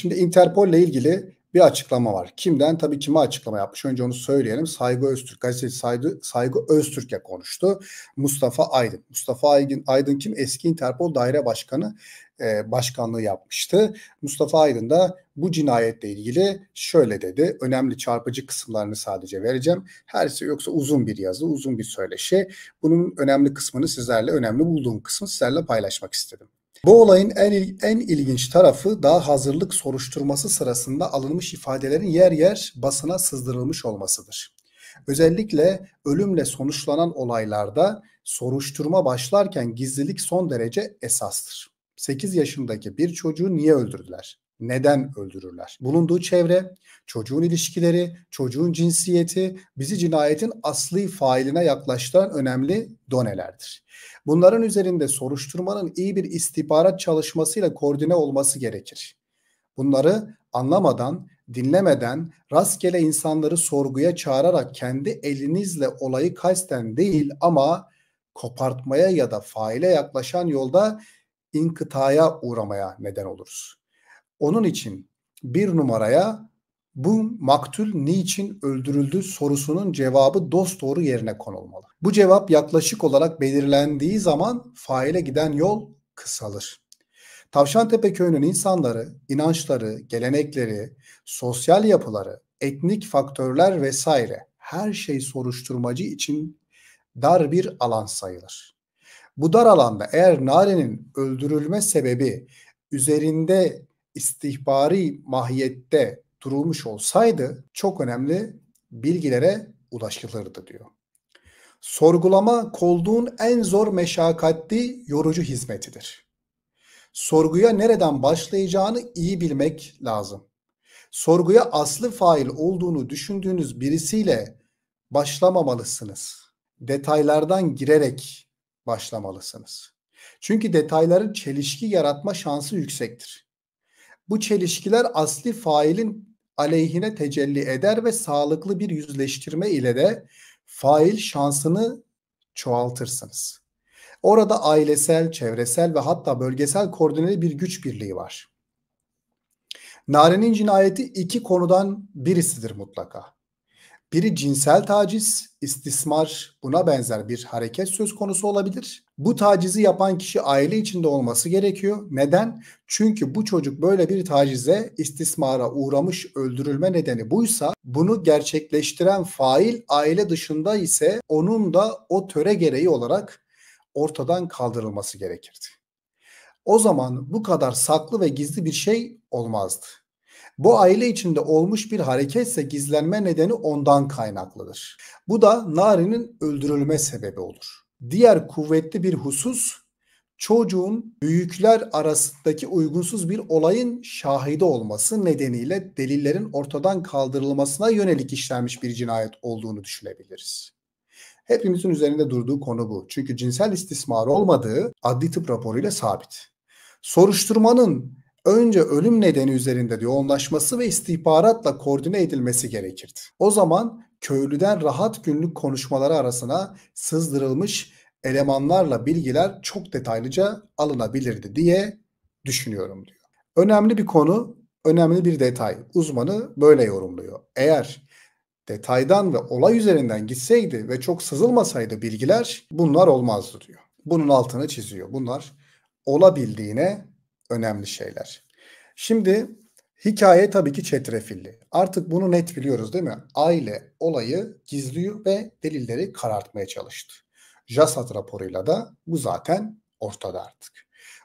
Şimdi Interpol'le ilgili bir açıklama var. Kimden? Tabii kime açıklama yapmış? Önce onu söyleyelim. Saygı Öztürk, gazeteci Saygı, Saygı Öztürk'e konuştu. Mustafa Aydın. Mustafa Aydın, Aydın kim? Eski Interpol Daire Başkanı e, başkanlığı yapmıştı. Mustafa Aydın da bu cinayetle ilgili şöyle dedi. Önemli çarpıcı kısımlarını sadece vereceğim. Her şey yoksa uzun bir yazı, uzun bir söyleşi. Bunun önemli kısmını sizlerle, önemli bulduğum kısmı sizlerle paylaşmak istedim. Bu olayın en, en ilginç tarafı daha hazırlık soruşturması sırasında alınmış ifadelerin yer yer basına sızdırılmış olmasıdır. Özellikle ölümle sonuçlanan olaylarda soruşturma başlarken gizlilik son derece esastır. 8 yaşındaki bir çocuğu niye öldürdüler? neden öldürürler? Bulunduğu çevre, çocuğun ilişkileri, çocuğun cinsiyeti bizi cinayetin asli failine yaklaştıran önemli donelerdir. Bunların üzerinde soruşturmanın iyi bir istihbarat çalışmasıyla koordine olması gerekir. Bunları anlamadan, dinlemeden, rastgele insanları sorguya çağırarak kendi elinizle olayı kasten değil ama kopartmaya ya da faile yaklaşan yolda inkıtaya uğramaya neden oluruz. Onun için bir numaraya bu maktul niçin öldürüldü sorusunun cevabı dost doğru yerine konulmalı. Bu cevap yaklaşık olarak belirlendiği zaman faile giden yol kısalır. Tavşantepe köyünün insanları, inançları, gelenekleri, sosyal yapıları, etnik faktörler vesaire her şey soruşturmacı için dar bir alan sayılır. Bu dar alanda eğer Nare'nin öldürülme sebebi üzerinde istihbari mahiyette durulmuş olsaydı çok önemli bilgilere ulaşılırdı diyor. Sorgulama kolduğun en zor meşakkatli yorucu hizmetidir. Sorguya nereden başlayacağını iyi bilmek lazım. Sorguya aslı fail olduğunu düşündüğünüz birisiyle başlamamalısınız. Detaylardan girerek başlamalısınız. Çünkü detayların çelişki yaratma şansı yüksektir. Bu çelişkiler asli failin aleyhine tecelli eder ve sağlıklı bir yüzleştirme ile de fail şansını çoğaltırsınız. Orada ailesel, çevresel ve hatta bölgesel koordineli bir güç birliği var. Narenin cinayeti iki konudan birisidir mutlaka. Biri cinsel taciz, istismar buna benzer bir hareket söz konusu olabilir. Bu tacizi yapan kişi aile içinde olması gerekiyor. Neden? Çünkü bu çocuk böyle bir tacize, istismara uğramış öldürülme nedeni buysa bunu gerçekleştiren fail aile dışında ise onun da o töre gereği olarak ortadan kaldırılması gerekirdi. O zaman bu kadar saklı ve gizli bir şey olmazdı. Bu aile içinde olmuş bir hareketse gizlenme nedeni ondan kaynaklıdır. Bu da Nari'nin öldürülme sebebi olur. Diğer kuvvetli bir husus çocuğun büyükler arasındaki uygunsuz bir olayın şahidi olması nedeniyle delillerin ortadan kaldırılmasına yönelik işlenmiş bir cinayet olduğunu düşünebiliriz. Hepimizin üzerinde durduğu konu bu. Çünkü cinsel istismar olmadığı adli tıp raporuyla sabit. Soruşturmanın önce ölüm nedeni üzerinde yoğunlaşması ve istihbaratla koordine edilmesi gerekirdi. O zaman köylüden rahat günlük konuşmaları arasına sızdırılmış elemanlarla bilgiler çok detaylıca alınabilirdi diye düşünüyorum diyor. Önemli bir konu, önemli bir detay. Uzmanı böyle yorumluyor. Eğer detaydan ve olay üzerinden gitseydi ve çok sızılmasaydı bilgiler bunlar olmazdı diyor. Bunun altını çiziyor. Bunlar olabildiğine önemli şeyler. Şimdi hikaye tabii ki çetrefilli. Artık bunu net biliyoruz değil mi? Aile olayı gizliyor ve delilleri karartmaya çalıştı. JASAT raporuyla da bu zaten ortada artık.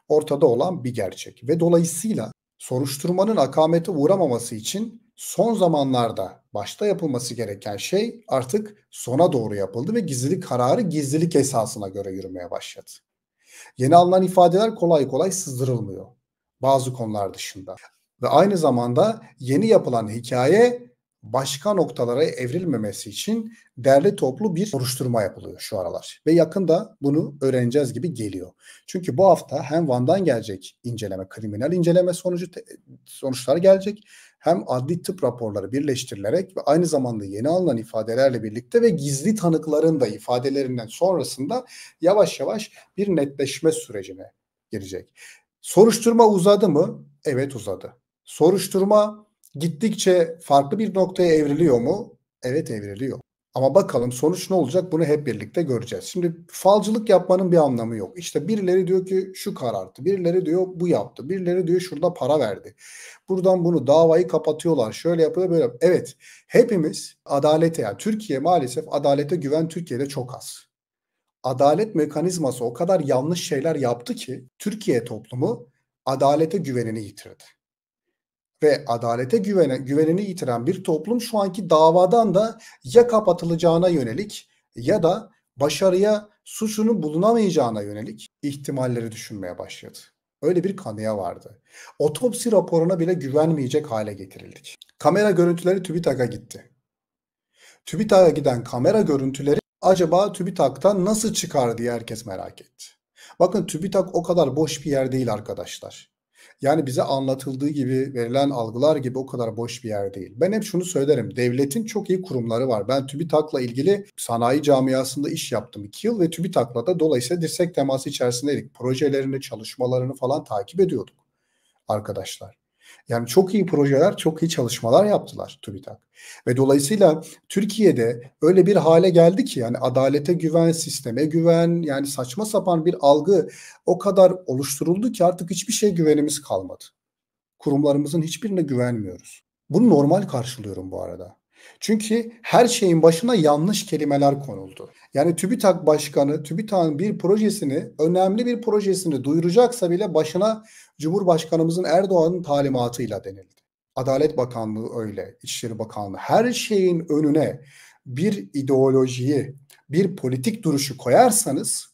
Ortada olan bir gerçek ve dolayısıyla soruşturmanın akamete uğramaması için son zamanlarda başta yapılması gereken şey artık sona doğru yapıldı ve gizlilik kararı gizlilik esasına göre yürümeye başladı. Yeni alınan ifadeler kolay kolay sızdırılmıyor bazı konular dışında. Ve aynı zamanda yeni yapılan hikaye başka noktalara evrilmemesi için derli toplu bir soruşturma yapılıyor şu aralar. Ve yakında bunu öğreneceğiz gibi geliyor. Çünkü bu hafta hem Van'dan gelecek inceleme, kriminal inceleme sonucu sonuçlar gelecek hem adli tıp raporları birleştirilerek ve aynı zamanda yeni alınan ifadelerle birlikte ve gizli tanıkların da ifadelerinden sonrasında yavaş yavaş bir netleşme sürecine girecek. Soruşturma uzadı mı? Evet uzadı. Soruşturma gittikçe farklı bir noktaya evriliyor mu? Evet evriliyor. Ama bakalım sonuç ne olacak bunu hep birlikte göreceğiz. Şimdi falcılık yapmanın bir anlamı yok. İşte birileri diyor ki şu kararttı, birileri diyor bu yaptı, birileri diyor şurada para verdi. Buradan bunu davayı kapatıyorlar, şöyle yapıyorlar böyle. Evet hepimiz adalete yani Türkiye maalesef adalete güven Türkiye'de çok az. Adalet mekanizması o kadar yanlış şeyler yaptı ki Türkiye toplumu adalete güvenini yitirdi ve adalete güvene, güvenini yitiren bir toplum şu anki davadan da ya kapatılacağına yönelik ya da başarıya suçunun bulunamayacağına yönelik ihtimalleri düşünmeye başladı. Öyle bir kanıya vardı. Otopsi raporuna bile güvenmeyecek hale getirildik. Kamera görüntüleri TÜBİTAK'a gitti. TÜBİTAK'a giden kamera görüntüleri acaba TÜBİTAK'tan nasıl çıkar diye herkes merak etti. Bakın TÜBİTAK o kadar boş bir yer değil arkadaşlar. Yani bize anlatıldığı gibi verilen algılar gibi o kadar boş bir yer değil. Ben hep şunu söylerim. Devletin çok iyi kurumları var. Ben TÜBİTAK'la ilgili sanayi camiasında iş yaptım 2 yıl ve TÜBİTAK'la da dolayısıyla dirsek teması içerisindeydik. Projelerini, çalışmalarını falan takip ediyorduk arkadaşlar. Yani çok iyi projeler, çok iyi çalışmalar yaptılar TÜBİTAK. Ve dolayısıyla Türkiye'de öyle bir hale geldi ki yani adalete güven, sisteme güven yani saçma sapan bir algı o kadar oluşturuldu ki artık hiçbir şey güvenimiz kalmadı. Kurumlarımızın hiçbirine güvenmiyoruz. Bunu normal karşılıyorum bu arada. Çünkü her şeyin başına yanlış kelimeler konuldu. Yani TÜBİTAK Başkanı TÜBİTAK'ın bir projesini, önemli bir projesini duyuracaksa bile başına Cumhurbaşkanımızın Erdoğan'ın talimatıyla denildi. Adalet Bakanlığı öyle, İçişleri Bakanlığı her şeyin önüne bir ideolojiyi, bir politik duruşu koyarsanız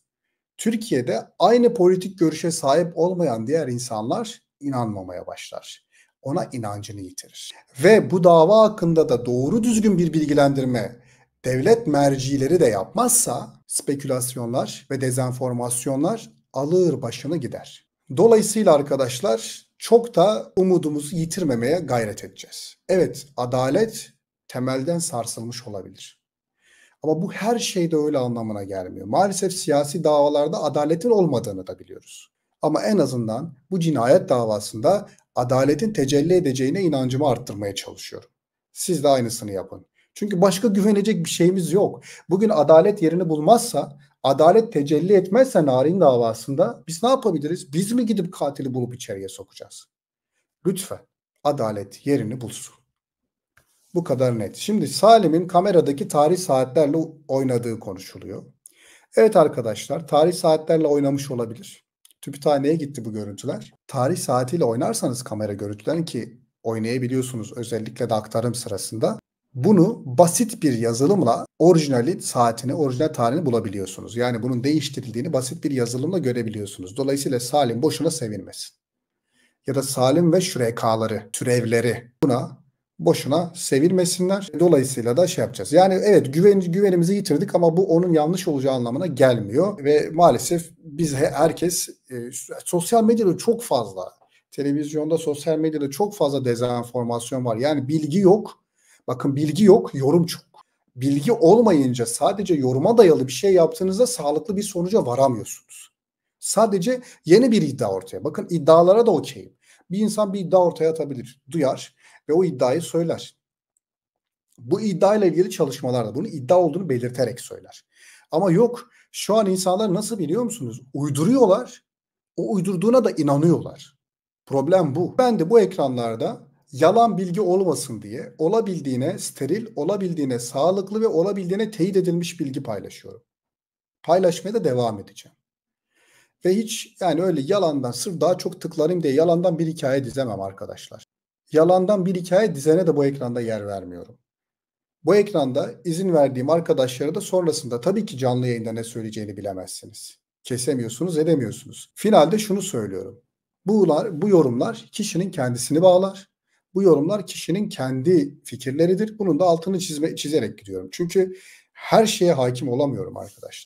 Türkiye'de aynı politik görüşe sahip olmayan diğer insanlar inanmamaya başlar ona inancını yitirir. Ve bu dava hakkında da doğru düzgün bir bilgilendirme devlet mercileri de yapmazsa spekülasyonlar ve dezenformasyonlar alır başını gider. Dolayısıyla arkadaşlar çok da umudumuzu yitirmemeye gayret edeceğiz. Evet adalet temelden sarsılmış olabilir. Ama bu her şeyde öyle anlamına gelmiyor. Maalesef siyasi davalarda adaletin olmadığını da biliyoruz. Ama en azından bu cinayet davasında adaletin tecelli edeceğine inancımı arttırmaya çalışıyorum. Siz de aynısını yapın. Çünkü başka güvenecek bir şeyimiz yok. Bugün adalet yerini bulmazsa, adalet tecelli etmezse Narin davasında biz ne yapabiliriz? Biz mi gidip katili bulup içeriye sokacağız? Lütfen adalet yerini bulsun. Bu kadar net. Şimdi Salim'in kameradaki tarih saatlerle oynadığı konuşuluyor. Evet arkadaşlar tarih saatlerle oynamış olabilir. Kütüphaneye gitti bu görüntüler. Tarih saatiyle oynarsanız kamera görüntülerini ki oynayabiliyorsunuz özellikle de aktarım sırasında. Bunu basit bir yazılımla orijinali saatini, orijinal tarihini bulabiliyorsunuz. Yani bunun değiştirildiğini basit bir yazılımla görebiliyorsunuz. Dolayısıyla Salim boşuna sevinmesin. Ya da Salim ve şurekaları, türevleri buna boşuna sevilmesinler. Dolayısıyla da şey yapacağız. Yani evet güven, güvenimizi yitirdik ama bu onun yanlış olacağı anlamına gelmiyor. Ve maalesef biz herkes e, sosyal medyada çok fazla televizyonda sosyal medyada çok fazla dezenformasyon var. Yani bilgi yok. Bakın bilgi yok, yorum çok. Bilgi olmayınca sadece yoruma dayalı bir şey yaptığınızda sağlıklı bir sonuca varamıyorsunuz. Sadece yeni bir iddia ortaya. Bakın iddialara da okeyim. Bir insan bir iddia ortaya atabilir, duyar ve o iddiayı söyler. Bu iddiayla ilgili çalışmalarda bunu iddia olduğunu belirterek söyler. Ama yok şu an insanlar nasıl biliyor musunuz? Uyduruyorlar. O uydurduğuna da inanıyorlar. Problem bu. Ben de bu ekranlarda yalan bilgi olmasın diye olabildiğine steril, olabildiğine sağlıklı ve olabildiğine teyit edilmiş bilgi paylaşıyorum. Paylaşmaya da devam edeceğim. Ve hiç yani öyle yalandan sırf daha çok tıklarım diye yalandan bir hikaye dizemem arkadaşlar yalandan bir hikaye dizene de bu ekranda yer vermiyorum. Bu ekranda izin verdiğim arkadaşlara da sonrasında tabii ki canlı yayında ne söyleyeceğini bilemezsiniz. Kesemiyorsunuz, edemiyorsunuz. Finalde şunu söylüyorum. Bular, bu yorumlar kişinin kendisini bağlar. Bu yorumlar kişinin kendi fikirleridir. Bunun da altını çizme, çizerek gidiyorum. Çünkü her şeye hakim olamıyorum arkadaşlar.